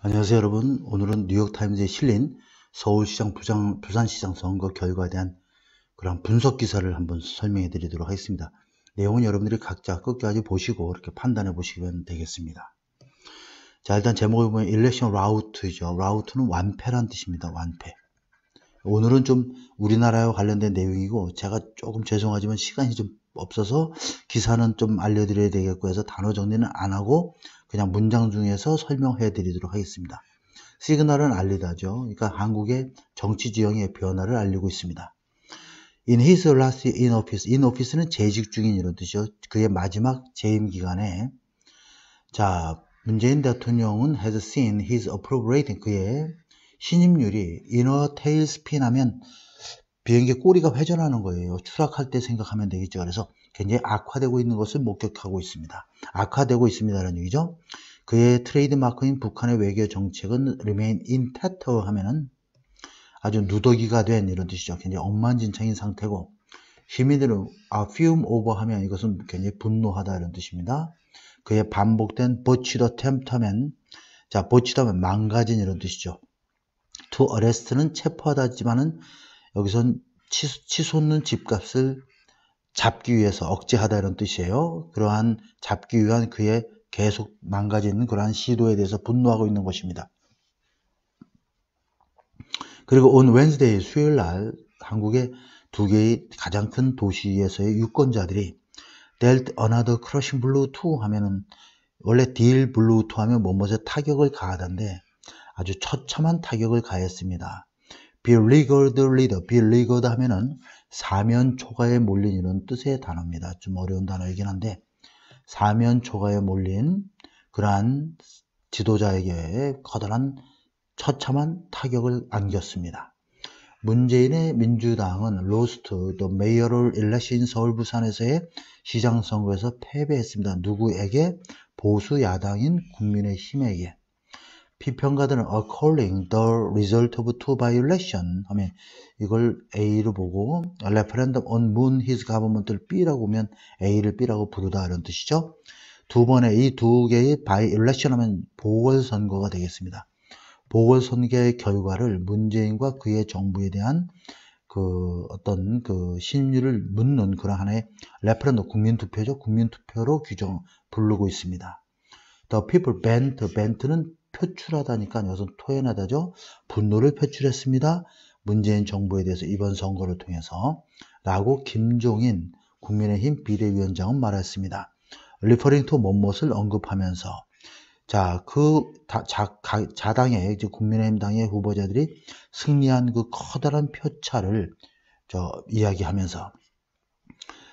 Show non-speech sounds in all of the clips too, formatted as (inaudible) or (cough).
안녕하세요 여러분 오늘은 뉴욕타임즈에 실린 서울시장 부장, 부산시장 선거 결과에 대한 그런 분석 기사를 한번 설명해 드리도록 하겠습니다 내용은 여러분들이 각자 끝까지 보시고 이렇게 판단해 보시면 되겠습니다 자 일단 제목을 보면 일렉션 라우트죠 라우트는 완패란 뜻입니다 완패 오늘은 좀 우리나라와 관련된 내용이고 제가 조금 죄송하지만 시간이 좀 없어서 기사는 좀 알려드려야 되겠고 해서 단어 정리는 안 하고 그냥 문장 중에서 설명해 드리도록 하겠습니다. 시그널은 알리다죠. 그러니까 한국의 정치 지형의 변화를 알리고 있습니다. In his last in office, in office는 재직 중인 이런 뜻이죠. 그의 마지막 재임 기간에 자 문재인 대통령은 has seen his a p p r o p r a t i n g 그의 신임률이 inner tail spin 하면 비행기 꼬리가 회전하는 거예요. 추락할 때 생각하면 되겠죠. 그래서 굉장히 악화되고 있는 것을 목격하고 있습니다. 악화되고 있습니다라는 얘기죠. 그의 트레이드마크인 북한의 외교 정책은 remain intact 하면은 아주 누더기가 된 이런 뜻이죠. 굉장히 엉만진창인 상태고 힘이 들는아 fume over 하면 이것은 굉장히 분노하다 이런 뜻입니다. 그의 반복된 b o 더템터 e 면자 b o 더 c 면 망가진 이런 뜻이죠. to arrest는 체포하다지만은 여기선 치솟는 집값을 잡기 위해서 억제하다 는 뜻이에요. 그러한 잡기 위한 그의 계속 망가지는 그러한 시도에 대해서 분노하고 있는 것입니다. 그리고 온웬즈 d n 수요일 날 한국의 두 개의 가장 큰 도시에서의 유권자들이 dealt another crushing blow to 하면은 원래 deal blow to 하면 뭐뭐에 타격을 가하던데 아주 처참한 타격을 가했습니다. b e l e a g u e r e leader, b e l e g u e 하면은 사면초가에 몰린 이런 뜻의 단어입니다. 좀 어려운 단어이긴 한데 사면초가에 몰린 그러한 지도자에게 커다란 처참한 타격을 안겼습니다. 문재인의 민주당은 로스트 또 메이어롤 일렉신 서울 부산에서의 시장 선거에서 패배했습니다. 누구에게 보수 야당인 국민의힘에게 비평가들은 according the result of two violation 하면 이걸 A로 보고 referendum on moon his government를 B라고 보면 A를 B라고 부르다 이런 뜻이죠. 두 번에 이 두 개의 violation 하면 보궐선거가 되겠습니다. 보궐선거의 결과를 문재인과 그의 정부에 대한 그 어떤 그 신유를 묻는 그런 하나의 레퍼런더 국민투표죠. 국민투표로 규정 부르고 있습니다. The people bent, bent는 표출하다니까 여기서 토해내다죠. 분노를 표출했습니다. 문재인 정부에 대해서 이번 선거를 통해서 라고 김종인 국민의힘 비례위원장은 말했습니다. 리퍼링 투 못못을 언급하면서 자, 그 자, 당의즉 국민의힘 당의 후보자들이 승리한 그 커다란 표차를 저 이야기하면서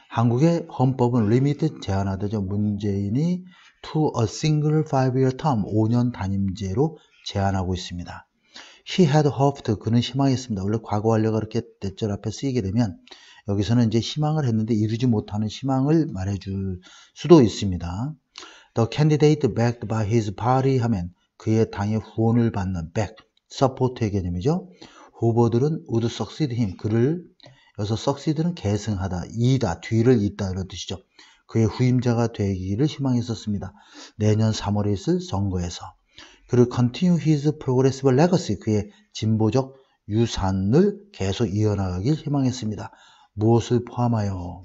한국의 헌법은 리미트 제한하듯이 문재인이 to a single five-year term 5년 단임제로 제한하고 있습니다. He had hoped 그는 희망했습니다. 원래 과거 완료가 이렇게 대절 앞에 쓰이게 되면 여기서는 이제 희망을 했는데 이루지 못하는 희망을 말해줄 수도 있습니다. The candidate backed by his party 하면 그의 당의 후원을 받는 back, s u p 의 개념이죠. 후보들은 would succeed him, 그를 여기서 succeed는 계승하다, 이다, 뒤를 잇다 이런 뜻이죠. 그의 후임자가 되기를 희망했었습니다. 내년 3월에 있을 선거에서. 그리고 continue his progressive legacy, 그의 진보적 유산을 계속 이어나가길 희망했습니다. 무엇을 포함하여?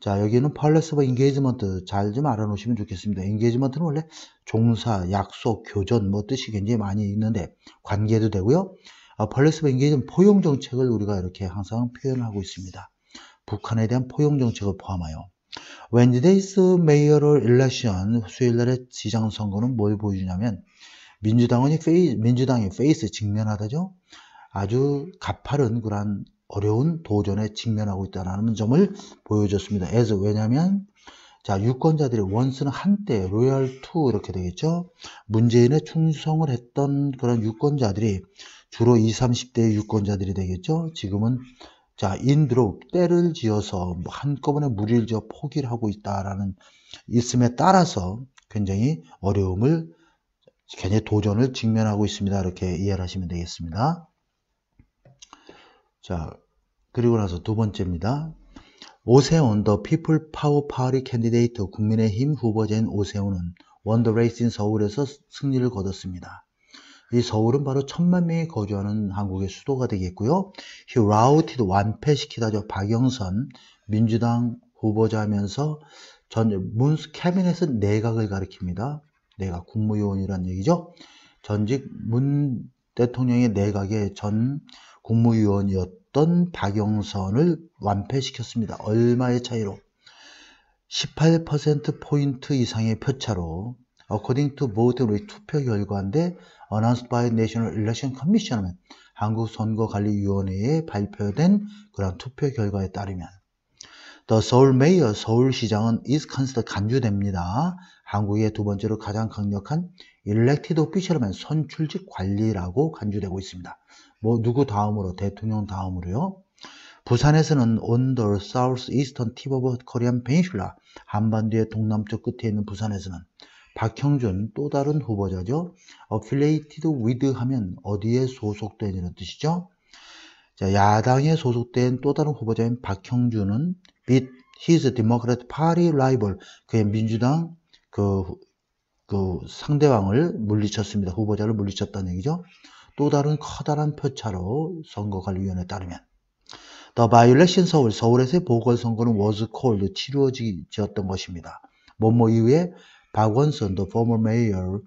자, 여기는 팔레스바 인게이지먼트 잘 좀 알아놓으시면 좋겠습니다. 인게이지먼트는 원래 종사, 약속, 교전 뭐 뜻이 굉장히 많이 있는데 관계도 되고요. 아, 팔레스바 인게이지먼트 포용 정책을 우리가 이렇게 항상 표현하고 있습니다. 북한에 대한 포용 정책을 포함하여. 웬디데이스 메이어럴 일렉션 수요일날의 시장선거는뭘 보여주냐면 민주당원이 페이, 민주당이 페이스 직면하다죠. 아주 가파른 그러한 어려운 도전에 직면하고 있다는 점을 보여줬습니다. a 서 왜냐하면 자 유권자들이 원스는 한때 로얄 투 이렇게 되겠죠. 문재인에 충성을 했던 그런 유권자들이 주로 20, 30대의 유권자들이 되겠죠. 지금은 자, 인드로 때를 지어서 뭐 한꺼번에 무리를 지어 포기를 하고 있다라는 있음에 따라서 굉장히 어려움을 굉장히 도전을 직면하고 있습니다. 이렇게 이해를 하시면 되겠습니다. 자, 그리고 나서 두 번째입니다. 오세훈 더 피플 파워 파리 캔디데이트 국민의힘 후보자인 오세훈은 원더레이스인 서울에서 승리를 거뒀습니다. 이 서울은 바로 천만 명이 거주하는 한국의 수도가 되겠고요. 히라우티도 완패시키다죠. 박영선 민주당 후보자면서 전 문스 캐비넷은 내각을 가리킵니다. 내각 국무위원이란 얘기죠. 전직 문 대통령의 내각의 전 국무위원이었던 박영선을 완패시켰습니다. 얼마의 차이로? 18%포인트 이상의 표차로 according to voting 우리 투표 결과인데 announced by National Election Commission 한국 선거관리위원회에 발표된 그런 투표 결과에 따르면 The Seoul Mayor, 서울시장은 is considered 간주됩니다. 한국의 두 번째로 가장 강력한 elected officialman, 선출직 관리라고 간주되고 있습니다. 뭐 누구 다음으로, 대통령 다음으로요. 부산에서는 on the southeastern tip of Korean peninsula, 한반도의 동남쪽 끝에 있는 부산에서는 박형준 또 다른 후보자죠. affiliated with 하면 어디에 소속되는 뜻이죠. 자, 야당에 소속된 또 다른 후보자인 박형준은 with his Democrat Party rival 그의 민주당 그, 그 상대왕을 물리쳤습니다. 후보자를 물리쳤다는 얘기죠. 또 다른 커다란 표차로 선거관리위원회 따르면 더 바이올렉션 서울, 서울에서의 보궐선거는 워즈 콜드 치루어지었던 것입니다. 뭐뭐 이후에 박원순도 former mayor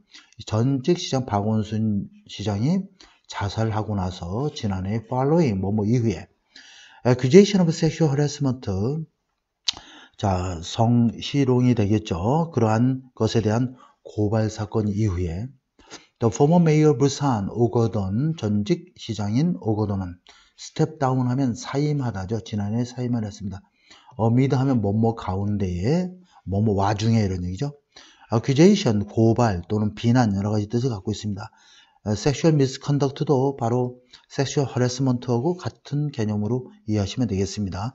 전직 시장 박원순 시장이 자살하고 나서 지난해 following 뭐뭐 이후에 accusation of sexual harassment 자 성희롱이 되겠죠. 그러한 것에 대한 고발 사건 이후에 The former mayor 부산 오거돈 전직 시장인 오거돈은 스텝 다운하면 사임하다죠. 지난해 사임을 했습니다. 어미드 하면 뭐 뭐 가운데에 뭐 뭐 와중에 이런 얘기죠. accusation, 고발 또는 비난 여러 가지 뜻을 갖고 있습니다. 섹슈얼 어, 미스컨덕트도 바로 섹슈얼 허레스먼트하고 같은 개념으로 이해하시면 되겠습니다.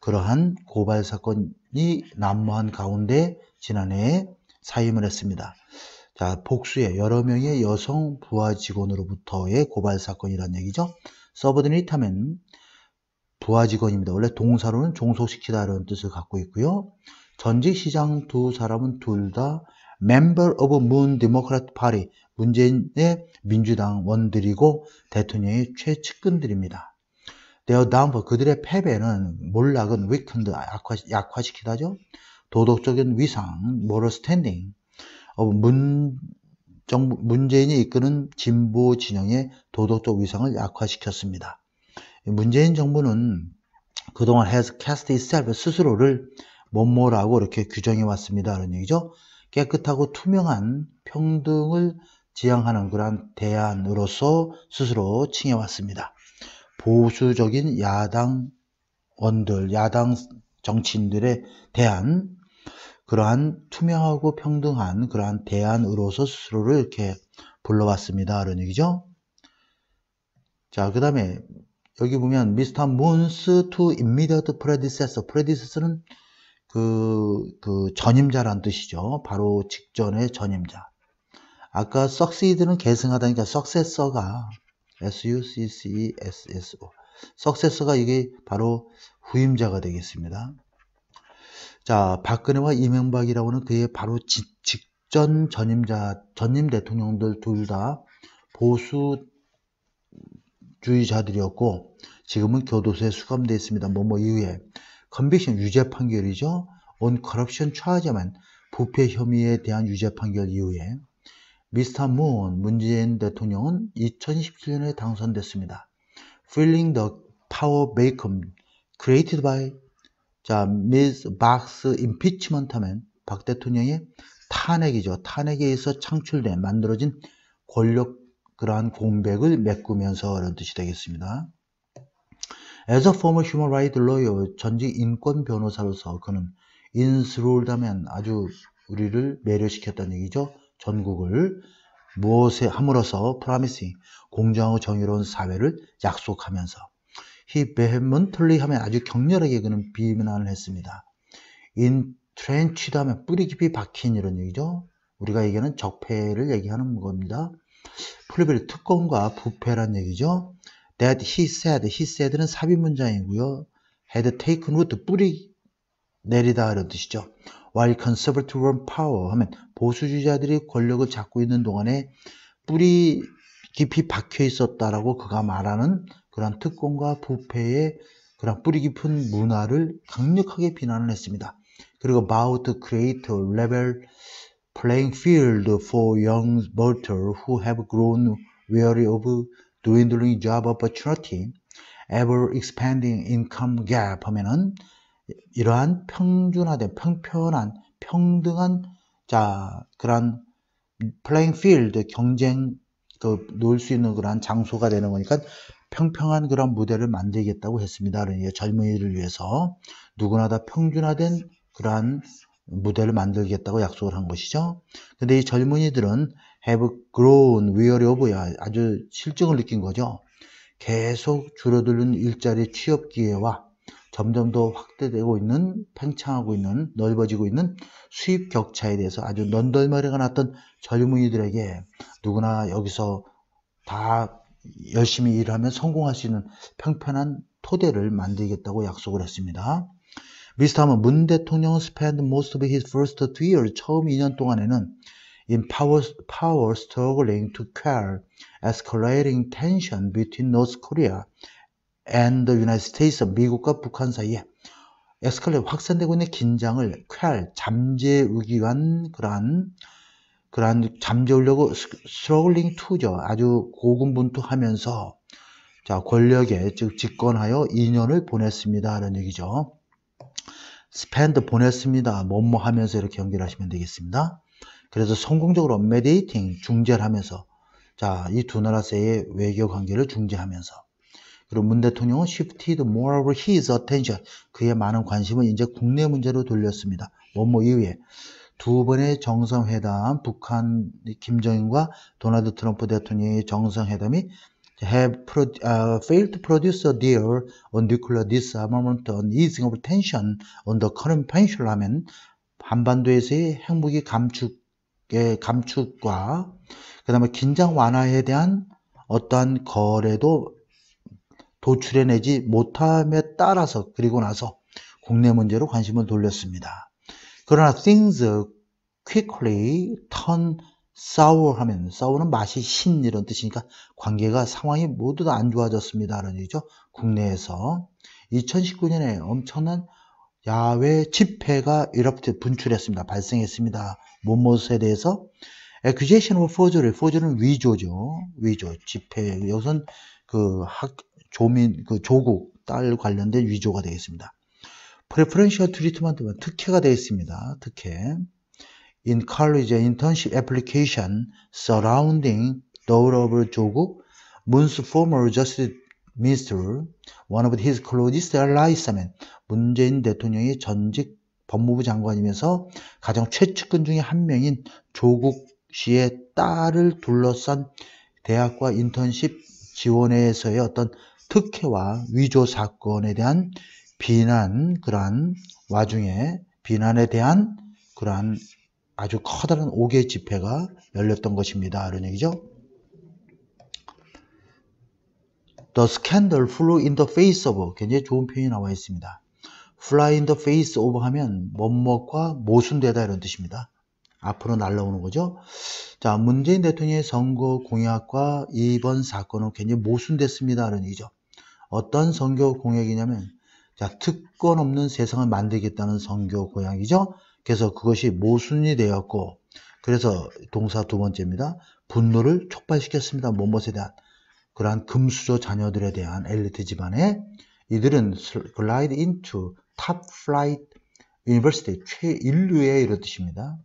그러한 고발 사건이 난무한 가운데 지난해에 사임을 했습니다. 자, 복수의 여러 명의 여성 부하 직원으로부터의 고발 사건이란 얘기죠. 서브드닛 하면 부하 직원입니다. 원래 동사로는 종속시키다 라는 뜻을 갖고 있고요. 전직 시장 두 사람은 둘다 member of Moon Democrat Party, 문재인의 민주당 원들이고 대통령의 최측근들입니다. Their downfall, 그들의 패배는 몰락은 weakened, 약화, 시키다죠 도덕적인 위상, moral standing, 문, 정, 문재인이 이끄는 진보 진영의 도덕적 위상을 약화시켰습니다. 문재인 정부는 그동안 has cast itself, 스스로를 뭐뭐라고 이렇게 규정해 왔습니다. 라는 얘기죠. 깨끗하고 투명한 평등을 지향하는 그러한 대안으로서 스스로 칭해왔습니다. 보수적인 야당원들, 야당 정치인들에 대한 그러한 투명하고 평등한 그러한 대안으로서 스스로를 이렇게 불러왔습니다. 이런 얘기죠. 자, 그 다음에 여기 보면 Mr. Moon's two immediate predecessor. predecessor는 그, 그 전임자란 뜻이죠. 바로 직전의 전임자. 아까 succeed는 계승하다니까 successor가 s u c c e s s o successor가 이게 바로 후임자가 되겠습니다. 자, 박근혜와 이명박이라고 하는 그의 바로 지, 직전 전임자, 전임 대통령들 둘 다 보수주의자들이었고 지금은 교도소에 수감되어 있습니다. 뭐 뭐 이후에 컨벡션 유죄 판결이죠. 온 커럽션 하자만 부패 혐의에 대한 유죄 판결 이후에 미스터 문 문재인 대통령은 2017년에 당선됐습니다. Feeling the power vacuum created by 자, 미스 박스 임피치먼트 하면 박 대통령의 탄핵이죠. 탄핵에 의해서 창출된 만들어진 권력 그러한 공백을 메꾸면서 그런 뜻이 되겠습니다. As a former human rights lawyer, 전직 인권 변호사로서 그는 인스롤다면 아주 우리를 매료시켰다는 얘기죠. 전국을 무엇에 함으로써 promising 공정하고 정의로운 사회를 약속하면서 he vehemently 하면 아주 격렬하게 그는 비난을 했습니다. intrenched다 하면 뿌리 깊이 박힌 이런 얘기죠. 우리가 얘기하는 적폐를 얘기하는 겁니다. 플리벨 특권과 부패란 얘기죠. that he said, he said는 삽입 문장이고요. had taken root, 뿌리 내리다 하는 뜻이죠. while conservative on power 하면 보수주의자들이 권력을 잡고 있는 동안에 뿌리 깊이 박혀 있었다라고 그가 말하는 그런 특권과 부패의 그런 뿌리 깊은 문화를 강력하게 비난을 했습니다. 그리고 about create level playing field for young voters who have grown weary of dwindling job opportunity, ever expanding income gap 하면은 이러한 평준화된 평평한 평등한 자 그런 p l a y i n 경쟁 그놀수 있는 그러한 장소가 되는 거니까 평평한 그런 무대를 만들겠다고 했습니다. 그러니까 젊은이를 위해서 누구나 다 평준화된 그러한 무대를 만들겠다고 약속을 한 것이죠. 근데 이 젊은이들은 have grown weary of야 아주 실증을 느낀 거죠. 계속 줄어드는 일자리 취업 기회와 점점 더 확대되고 있는 팽창하고 있는 넓어지고 있는 수입 격차에 대해서 아주 넌덜머리가 났던 젊은이들에게 누구나 여기서 다 열심히 일하면 성공할 수 있는 평편한 토대를 만들겠다고 약속을 했습니다. 미스터 하문 문 대통령은 spent most of his first two years 처음 2년 동안에는 in power, power struggling to quell escalating tension between North Korea and the United States, 미국과 북한 사이에 에스컬레 확산되고 있는 긴장을 quell, 잠재우기 위한 그러한 그러한 잠재우려고 struggling to죠. 아주 고군분투하면서 자 권력에 즉 집권하여 2년을 보냈습니다. 라는 얘기죠. spend 보냈습니다. 뭐뭐 하면서 이렇게 연결하시면 되겠습니다. 그래서 성공적으로 엄메데이팅 중재를 하면서 자, 이 두 나라 사이의 외교 관계를 중재하면서 그리고 문 대통령은 shifted more of his attention 그의 많은 관심을 이제 국내 문제로 돌렸습니다. 원모 이후에 두 번의 정상회담 북한 김정인과 도널드 트럼프 대통령의 정상회담이 have pro, uh, failed to produce a deal on nuclear disarmament on easing of tension on the current p e n s i o n 하면 한반도에서의 핵무기 감축 예, 감축과 그 다음에 긴장 완화에 대한 어떠한 거래도 도출해내지 못함에 따라서 그리고 나서 국내 문제로 관심을 돌렸습니다. 그러나 things quickly turn sour 하면 sour는 맛이 신 이런 뜻이니까 관계가 상황이 모두 다 안 좋아졌습니다. 라는 얘기죠. 국내에서 2019년에 엄청난 야외 집회가 이렇게 분출했습니다. 발생했습니다. 무엇에 대해서? accusation of forgery. forgery는 위조죠. 위조. 집회. 이것은 그 학, 조민, 그 조국, 딸 관련된 위조가 되겠습니다. preferential treatment는 특혜가 되겠습니다. 특혜. encourage internship application surrounding daughter of 조국, Moon's former justice minister, one of his closest a l l i e s 문재인 대통령의 전직 법무부 장관이면서 가장 최측근 중에 한 명인 조국 씨의 딸을 둘러싼 대학과 인턴십 지원회에서의 어떤 특혜와 위조 사건에 대한 비난 그러한 와중에 비난에 대한 그러한 아주 커다란 옥개 집회가 열렸던 것입니다. 이런 얘기죠. The scandal flew in the face of 굉장히 좋은 표현이 나와 있습니다. fly in the face of 하면 못먹과 모순되다 이런 뜻입니다. 앞으로 날라오는 거죠. 자, 문재인 대통령의 선거 공약과 이번 사건은 굉장히 모순됐습니다. 라는 얘기죠. 어떤 선거 공약이냐면 자, 특권 없는 세상을 만들겠다는 선거 공약이죠. 그래서 그것이 모순이 되었고 그래서 동사 두 번째입니다. 분노를 촉발시켰습니다. 몸뭐에 뭐 대한 그러한 금수저 자녀들에 대한 엘리트 집안에 이들은 glide into top flight university 최인류에 이런 뜻입니다.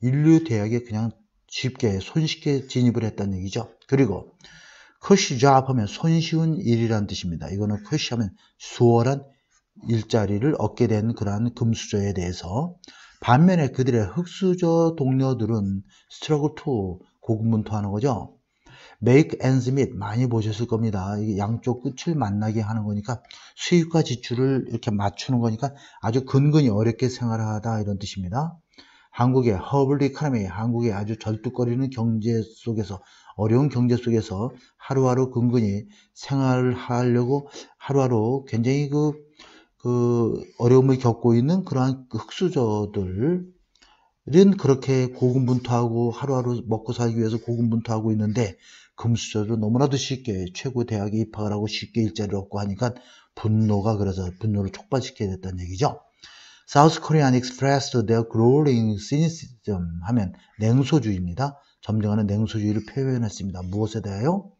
인류 대학에 그냥 쉽게 손쉽게 진입을 했다는 얘기죠. 그리고 cush job 하면 손쉬운 일이란 뜻입니다. 이거는 cush 하면 수월한 일자리를 얻게 된 그러한 금수저에 대해서 반면에 그들의 흑수저 동료들은 스트러글 투 고군분투하는 거죠. make ends meet 많이 보셨을 겁니다. 이게 양쪽 끝을 만나게 하는 거니까 수입과 지출을 이렇게 맞추는 거니까 아주 근근히 어렵게 생활하다 이런 뜻입니다. 한국의 허블 리카노미 한국의 아주 절뚝거리는 경제 속에서 어려운 경제 속에서 하루하루 근근히 생활 하려고 하루하루 굉장히 그, 그 어려움을 겪고 있는 그러한 그 흑수저들 은 그렇게 고군분투하고 하루하루 먹고 살기 위해서 고군분투하고 있는데 금수저도 너무나도 쉽게 최고 대학에 입학을 하고 쉽게 일자리를 얻고 하니까 분노가 그래서 분노를 촉발시켜야 됐다는 얘기죠. South Korean expressed their growing cynicism 하면 냉소주의입니다. 점령하는 냉소주의를 표현했습니다. 무엇에 대하여?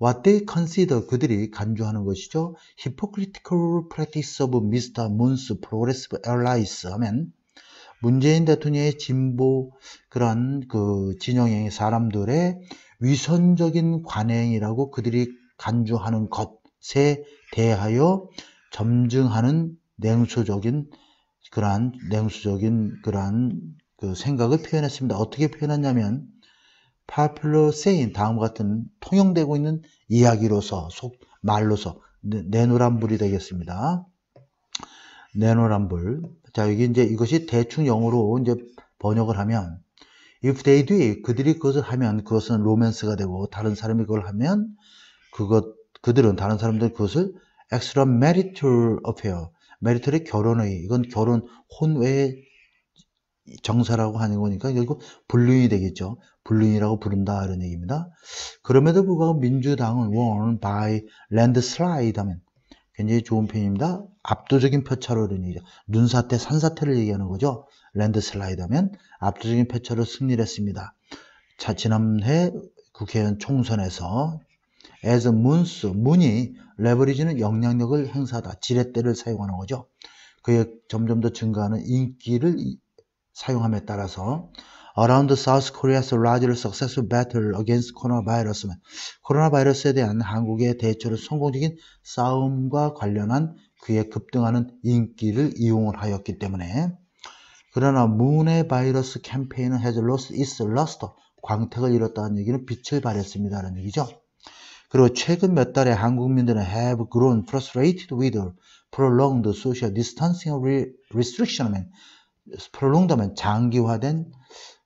What they consider 그들이 간주하는 것이죠. Hypocritical practice of Mr. Moon's progressive allies 하면 문재인 대통령의 진보 그런 그 진영의 사람들의 위선적인 관행이라고 그들이 간주하는 것에 대하여 점증하는 냉소적인 그러한 냉소적인 그러한 그 생각을 표현했습니다. 어떻게 표현했냐면 파퓰러세인 다음 같은 통용되고 있는 이야기로서 속 말로서 내노란 불이 되겠습니다. 내노란 불. 자 여기 이제 이것이 대충 영어로 이제 번역을 하면 If they do, 그들이 그것을 하면 그것은 로맨스가 되고 다른 사람이 그걸 하면 그것 그들은 다른 사람들 그것을 extra marital affair, marital의 결혼의 이건 결혼 혼외 정사라고 하는 거니까 결국 불륜이 되겠죠. 불륜이라고 부른다 이런 얘기입니다. 그럼에도 불구하고 민주당은 won by landslide 하면 굉장히 좋은 편입니다 압도적인 표차로 이런 얘기죠. 눈사태, 산사태를 얘기하는 거죠. 랜드슬라이더면 압도적인 표차로 승리를 했습니다. 자, 지난해 국회의원 총선에서 as 문수, 문이 레버리지는 영향력을 행사하다, 지렛대를 사용하는 거죠. 그의 점점 더 증가하는 인기를 사용함에 따라서 Around South Korea's larger successful battle against coronavirus 코로나 바이러스에 대한 한국의 대처를 성공적인 싸움과 관련한 그의 급등하는 인기를 이용을 하였기 때문에 그러나 문의 바이러스 캠페인은 has lost its luster. 광택을 잃었다는 얘기는 빛을 발했습니다라는 얘기죠. 그리고 최근 몇 달에 한국민들은 have grown frustrated with prolonged social distancing restriction 하면 prolonged 하면 장기화된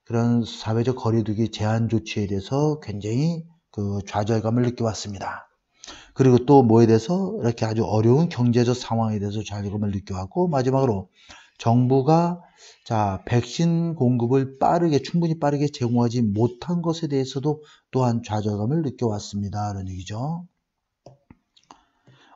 그런 사회적 거리두기 제한 조치에 대해서 굉장히 그 좌절감을 느껴왔습니다. 그리고 또 뭐에 대해서 이렇게 아주 어려운 경제적 상황에 대해서 좌절감을 느껴왔고 마지막으로 정부가 자, 백신 공급을 빠르게, 충분히 빠르게 제공하지 못한 것에 대해서도 또한 좌절감을 느껴왔습니다. 이런 얘기죠.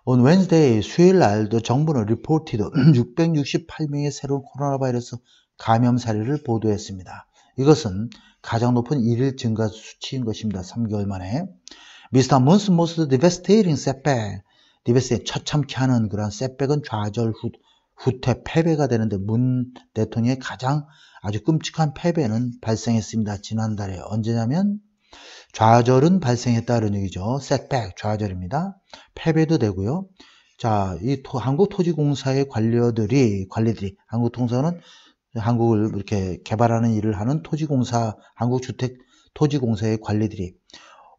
On Wednesday, 수요일 날도 정부는 리포티드 668명의 (clears throat) 새로운 코로나 바이러스 감염 사례를 보도했습니다. 이것은 가장 높은 1일 증가 수치인 것입니다. 3개월 만에. 미스터 문스 모스 디베스테이링 셋백. 디베스의 처참케 하는 그런 셋백은 좌절 후, 후퇴 패배가 되는데 문 대통령의 가장 아주 끔찍한 패배는 발생했습니다. 지난달에 언제냐면 좌절은 발생했다는 얘기죠. 셋백 좌절입니다. 패배도 되고요. 자, 이 토, 한국토지공사의 관료들이 관리들이 한국통사는 한국을 이렇게 개발하는 일을 하는 토지공사 한국주택 토지공사의 관리들이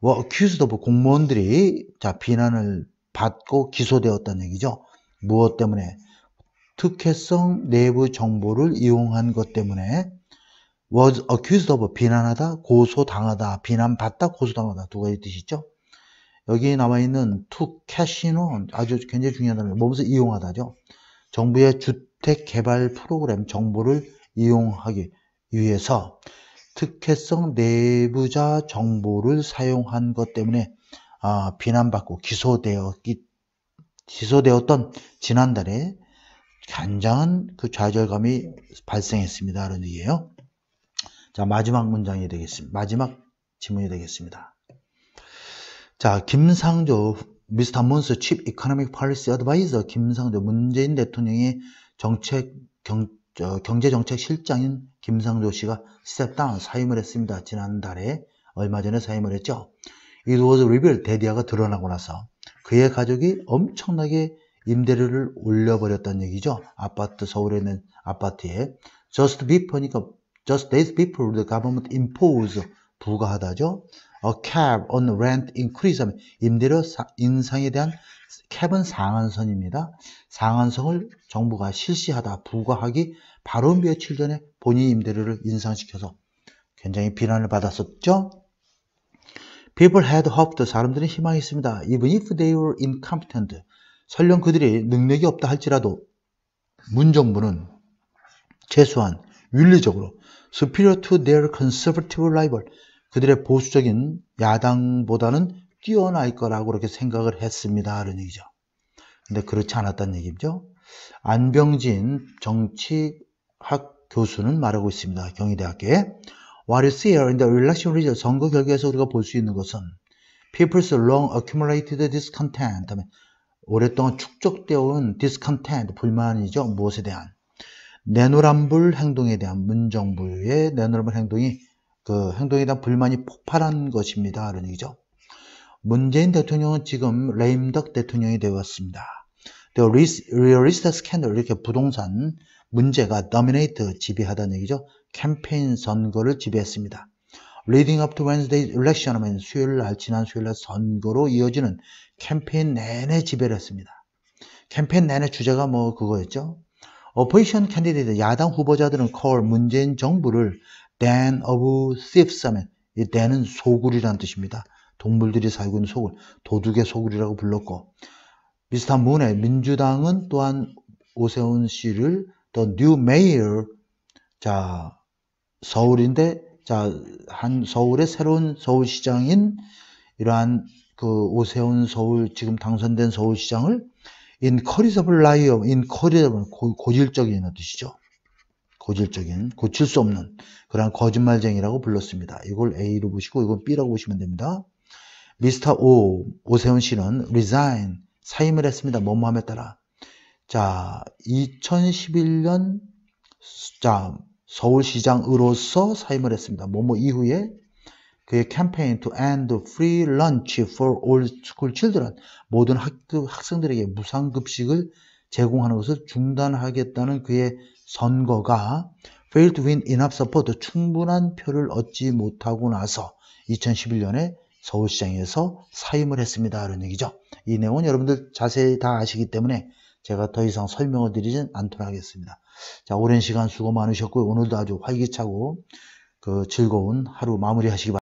워큐스도브 뭐, 공무원들이 자 비난을 받고 기소되었다는 얘기죠. 무엇 때문에 특혜성 내부 정보를 이용한 것 때문에 was accused of 비난하다, 고소당하다, 비난받다, 고소당하다 두 가지 뜻이죠. 여기 남아있는 to cash는 아주 굉장히 중요한 단어, 몸에서 이용하다죠. 정부의 주택 개발 프로그램 정보를 이용하기 위해서 특혜성 내부자 정보를 사용한 것 때문에 아, 비난받고 기소되었기, 기소되었던 지난달에 굉장한 그 좌절감이 발생했습니다. 라는 얘기예요. 자, 마지막 문장이 되겠습니다. 마지막 질문이 되겠습니다. 자, 김상조 미스터 몬스 칩 이코노믹 팔리스 어드바이저 김상조 문재인 대통령의 정책 경, 어, 경제정책 실장인 김상조 씨가 스텝다운 사임을 했습니다. 지난달에 얼마 전에 사임을 했죠. It was r e v e 대디아가 드러나고 나서 그의 가족이 엄청나게 임대료를 올려버렸다는 얘기죠. 아파트 서울에 있는 아파트에 just before니까 just days before the government impose 부과하다죠. a cap on rent increase 하면 임대료 인상에 대한 캡은 상한선입니다. 상한선을 정부가 실시하다 부과하기 바로 며칠 전에 본인 임대료를 인상시켜서 굉장히 비난을 받았었죠. People had hope 사람들은 희망이 있습니다. Even if they were incompetent 설령 그들이 능력이 없다 할지라도 문정부는 최소한 윤리적으로 superior to their conservative rival 그들의 보수적인 야당보다는 뛰어날 거라고 그렇게 생각을 했습니다. 이런 얘기죠. 근데 그렇지 않았다는 얘기죠. 안병진 정치학 교수는 말하고 있습니다. 경희대학교에 What is here in the election result 선거 결과에서 우리가 볼 수 있는 것은 people's long accumulated discontent 다음에 오랫동안 축적되어 온 디스컨텐트, 불만이죠. 무엇에 대한. 내노란불 행동에 대한 문정부의 내노란불 행동이 그 행동에 대한 불만이 폭발한 것입니다. 이런 얘기죠. 문재인 대통령은 지금 레임덕 대통령이 되었습니다. The Realista s 이렇게 부동산 문제가 더미네이트 지배하다는 얘기죠. 캠페인 선거를 지배했습니다. Leading up to Wednesday's election 하면 수요일 날 지난 수요일 날 선거로 이어지는 캠페인 내내 지배를 했습니다. 캠페인 내내 주제가 뭐 그거였죠. 어포이션 캔디데이트 야당 후보자들은 c a 문재인 정부를 den of thieves 하면 이 den은 소굴이라는 뜻입니다. 동물들이 살고 있는 소굴, 도둑의 소굴이라고 불렀고 비슷한 문의 민주당은 또한 오세훈 씨를 또 new mayor 자 서울인데 자 한 서울의 새로운 서울시장인 이러한 그 오세훈 서울 지금 당선된 서울시장을 인커리서블 라이어, 인커리서블 고질적인 뜻이죠. 고질적인, 고칠 수 없는 그러한 거짓말쟁이라고 불렀습니다. 이걸 A로 보시고 이건 B라고 보시면 됩니다. 미스터 오, 오세훈 씨는 resign, 사임을 했습니다. 뭐뭐함에 따라. 자, 2011년 자, 서울시장으로서 사임을 했습니다. 뭐뭐 이후에 그의 캠페인 to end free lunch for all school children 모든 학급 학생들에게 무상급식을 제공하는 것을 중단하겠다는 그의 선거가 failed to win enough support 충분한 표를 얻지 못하고 나서 2011년에 서울시장에서 사임을 했습니다. 이런 얘기죠. 이 내용은 여러분들 자세히 다 아시기 때문에 제가 더 이상 설명을 드리진 않도록 하겠습니다. 자, 오랜 시간 수고 많으셨고요. 오늘도 아주 활기차고 그 즐거운 하루 마무리하시기 바랍니다.